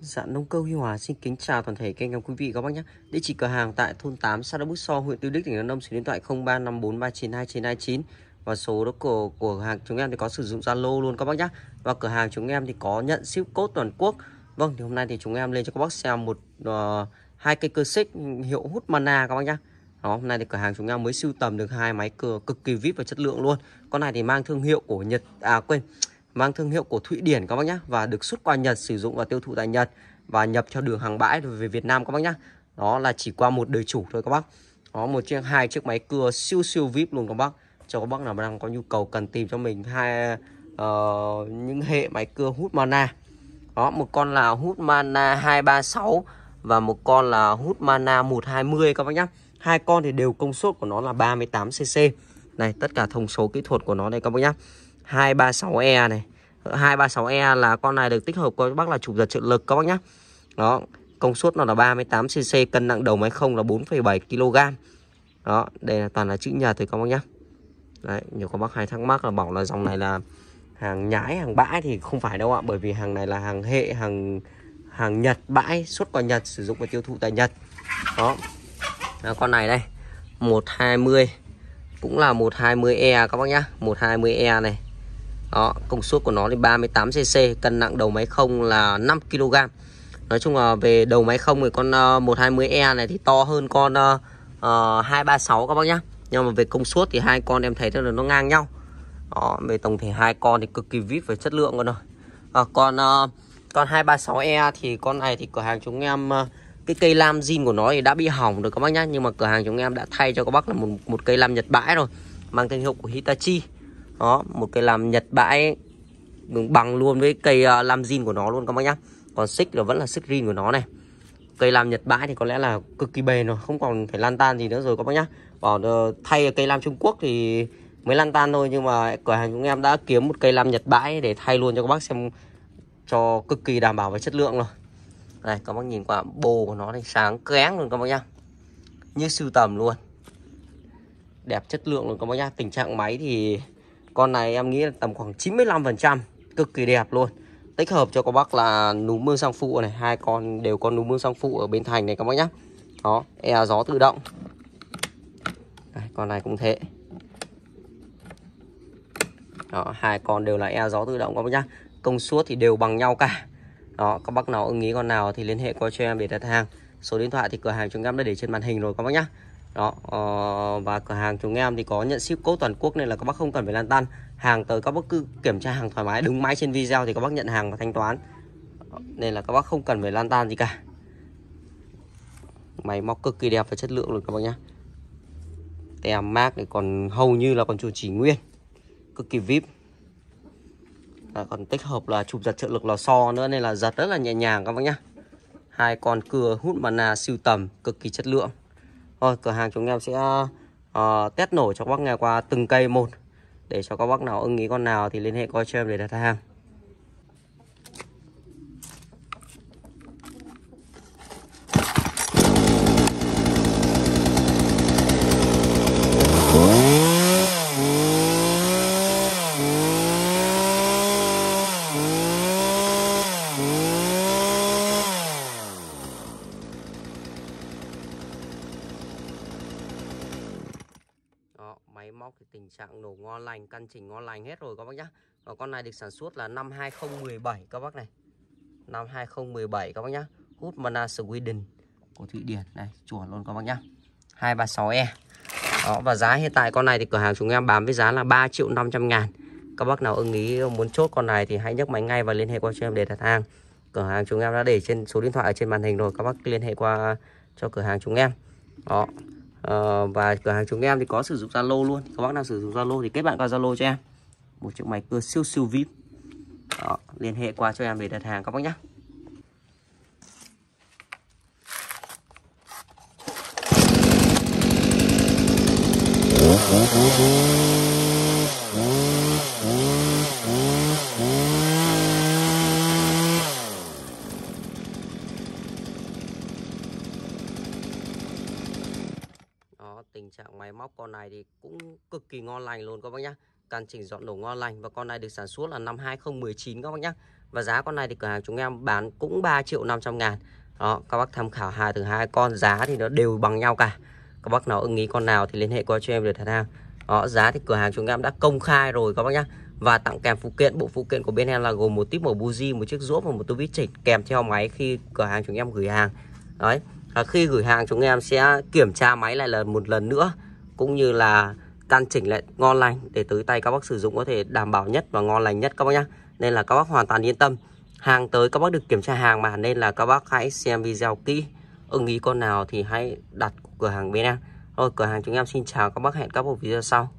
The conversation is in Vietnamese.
Dạ, nông câu Huy Hòa xin kính chào toàn thể các em quý vị các bác nhé. Địa chỉ cửa hàng tại thôn 8 xã Đắk Bức So, huyện Tư Đức, tỉnh Đắk Nông, số điện thoại 0354392929 và số đó của của hàng chúng em thì có sử dụng Zalo luôn các bác nhé. Và cửa hàng chúng em thì có nhận ship code toàn quốc. Vâng, thì hôm nay thì chúng em lên cho các bác xem một uh, hai cây cơ xích hiệu hút mana các bác nhé. Đó, hôm nay thì cửa hàng chúng em mới sưu tầm được hai máy cưa cực kỳ vip và chất lượng luôn. Con này thì mang thương hiệu của Nhật à quên, mang thương hiệu của Thụy Điển các bác nhé và được xuất qua Nhật sử dụng và tiêu thụ tại Nhật và nhập cho đường hàng bãi về Việt Nam các bác nhé đó là chỉ qua một đời chủ thôi các bác Có một chiếc hai chiếc máy cưa siêu siêu vip luôn các bác cho các bác nào đang có nhu cầu cần tìm cho mình hai uh, những hệ máy cưa hút mana đó một con là hút mana 236 và một con là hút mana 120 các bác nhé hai con thì đều công suất của nó là 38 cc này tất cả thông số kỹ thuật của nó đây các bác nhé 236E này 236E là con này được tích hợp của các bác là chụp giật trợ lực các bác nhá đó công suất nó là 38cc cân nặng đầu máy không là 4,7 kg đó đây là toàn là chữ nhật thì các bác nhá Đấy, nhiều các bác hay thắc mắc là bảo là dòng này là hàng nhái hàng bãi thì không phải đâu ạ bởi vì hàng này là hàng hệ hàng hàng nhật bãi xuất qua nhật sử dụng và tiêu thụ tại nhật đó à, con này đây 120 cũng là 120e các bác nhá 120e này đó công suất của nó thì 38 cc cân nặng đầu máy không là 5 kg nói chung là về đầu máy không thì con 120e ờ, này thì to hơn con ờ, ờ, uh, 236 các bác nhá nhưng mà về công suất thì hai con em thấy là nó ngang nhau đó về tổng thể hai con thì cực kỳ vip về chất lượng con rồi à, còn uh, con 236e thì con này thì cửa hàng chúng em uh, cái cây lam zin của nó thì đã bị hỏng rồi các bác nhá nhưng mà cửa hàng chúng em đã thay cho các bác là một một cây lam nhật bãi rồi mang thương hiệu của Hitachi đó một cây làm nhật bãi ừ, bằng luôn với cây uh, làm zin của nó luôn các bác nhá còn xích là vẫn là xích rin của nó này cây làm Nhật bãi thì có lẽ là cực kỳ bền rồi không còn phải lan tan gì nữa rồi các bác nhá bảo ờ, thay cây làm Trung Quốc thì mới lan tan thôi nhưng mà cửa hàng chúng em đã kiếm một cây làm Nhật bãi để thay luôn cho các bác xem cho cực kỳ đảm bảo về chất lượng rồi này các bác nhìn qua bồ của nó này sáng kén luôn các bác nhá như sưu tầm luôn đẹp chất lượng luôn các bác nhá tình trạng máy thì con này em nghĩ là tầm khoảng 95% cực kỳ đẹp luôn tích hợp cho các bác là núm mương sang phụ này hai con đều có núm mương sang phụ ở bên thành này các bác nhá đó e gió tự động Đây, con này cũng thế đó hai con đều là e gió tự động các bác nhá công suất thì đều bằng nhau cả đó các bác nào ưng ý con nào thì liên hệ qua cho em để đặt hàng số điện thoại thì cửa hàng chúng em đã để trên màn hình rồi các bác nhá đó ờ, và cửa hàng chúng em thì có nhận ship code toàn quốc nên là các bác không cần phải lan tăn hàng tới các bác cứ kiểm tra hàng thoải mái đứng máy trên video thì các bác nhận hàng và thanh toán nên là các bác không cần phải lan tan gì cả máy móc cực kỳ đẹp và chất lượng luôn các bác nhé tem mát thì còn hầu như là còn chủ chỉ nguyên cực kỳ vip à, còn tích hợp là chụp giật trợ lực lò xo nữa nên là giật rất là nhẹ nhàng các bác nhé hai con cưa hút mana siêu tầm cực kỳ chất lượng rồi cửa hàng chúng em sẽ uh, test nổ cho các bác nghe qua từng cây một để cho các bác nào ưng ý con nào thì liên hệ coi cho em để đặt hàng móc thì tình trạng nổ ngon lành, căn chỉnh ngon lành hết rồi các bác nhá. Và con này được sản xuất là năm 2017 các bác này. Năm 2017 các bác nhá. Hút Mana Sweden của Thụy Điển này, chuẩn luôn các bác nhá. 236E. Đó và giá hiện tại con này thì cửa hàng chúng em bán với giá là 3 triệu 500 ngàn Các bác nào ưng ý muốn chốt con này thì hãy nhấc máy ngay và liên hệ qua cho em để đặt hàng Cửa hàng chúng em đã để trên số điện thoại ở trên màn hình rồi Các bác liên hệ qua cho cửa hàng chúng em Đó Ờ, và cửa hàng chúng em thì có sử dụng Zalo luôn các bác nào sử dụng Zalo thì kết bạn qua Zalo cho em một chiếc máy cưa siêu siêu vip Đó, liên hệ qua cho em để đặt hàng các bác nhé Thank you. tình trạng máy móc con này thì cũng cực kỳ ngon lành luôn các bác nhá căn chỉnh dọn nổ ngon lành và con này được sản xuất là năm 2019 các bác nhá và giá con này thì cửa hàng chúng em bán cũng 3 triệu 500 ngàn đó các bác tham khảo hai từ hai con giá thì nó đều bằng nhau cả các bác nào ưng ý con nào thì liên hệ qua cho em để đặt hàng đó giá thì cửa hàng chúng em đã công khai rồi các bác nhá và tặng kèm phụ kiện bộ phụ kiện của bên em là gồm một típ một buji một chiếc rũa và một tô vít chỉnh kèm theo máy khi cửa hàng chúng em gửi hàng đấy à, khi gửi hàng chúng em sẽ kiểm tra máy lại lần một lần nữa cũng như là căn chỉnh lại ngon lành để tới tay các bác sử dụng có thể đảm bảo nhất và ngon lành nhất các bác nhé nên là các bác hoàn toàn yên tâm hàng tới các bác được kiểm tra hàng mà nên là các bác hãy xem video kỹ ưng ý con nào thì hãy đặt cửa hàng bên em thôi cửa hàng chúng em xin chào các bác hẹn các bộ video sau